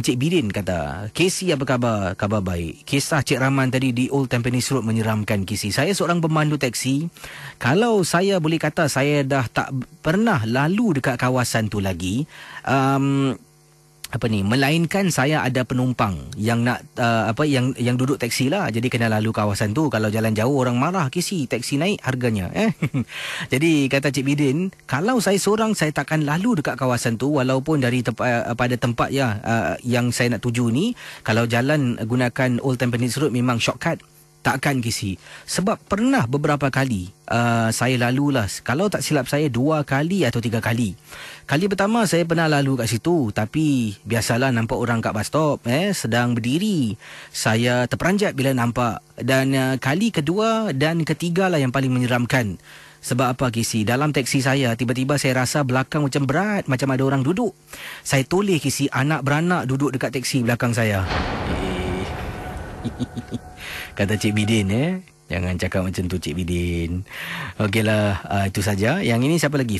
Encik Bidin kata, Kesi apa khabar? Khabar baik. Kisah Cik Rahman tadi di Old Tampines Road menyeramkan Kesi. Saya seorang pemandu teksi. Kalau saya boleh kata saya dah tak pernah lalu dekat kawasan tu lagi. Um, apa ni melainkan saya ada penumpang yang nak uh, apa yang yang duduk teksi lah jadi kena lalu kawasan tu kalau jalan jauh orang marah kisi teksi naik harganya eh jadi kata cik bidin kalau saya seorang saya takkan lalu dekat kawasan tu walaupun dari tepa, uh, pada tempat ya uh, yang saya nak tuju ni kalau jalan gunakan old tampines road memang shortcut takkan gisi sebab pernah beberapa kali uh, saya lah. kalau tak silap saya dua kali atau tiga kali kali pertama saya pernah lalu kat situ tapi biasalah nampak orang kat bus stop eh sedang berdiri saya terperanjat bila nampak dan uh, kali kedua dan ketiga lah yang paling menyeramkan sebab apa kisi dalam teksi saya tiba-tiba saya rasa belakang macam berat macam ada orang duduk saya toleh kisi anak beranak duduk dekat teksi belakang saya eh, Kata Cik Bidin eh. Jangan cakap macam tu Cik Bidin. Okeylah, uh, itu saja. Yang ini siapa lagi?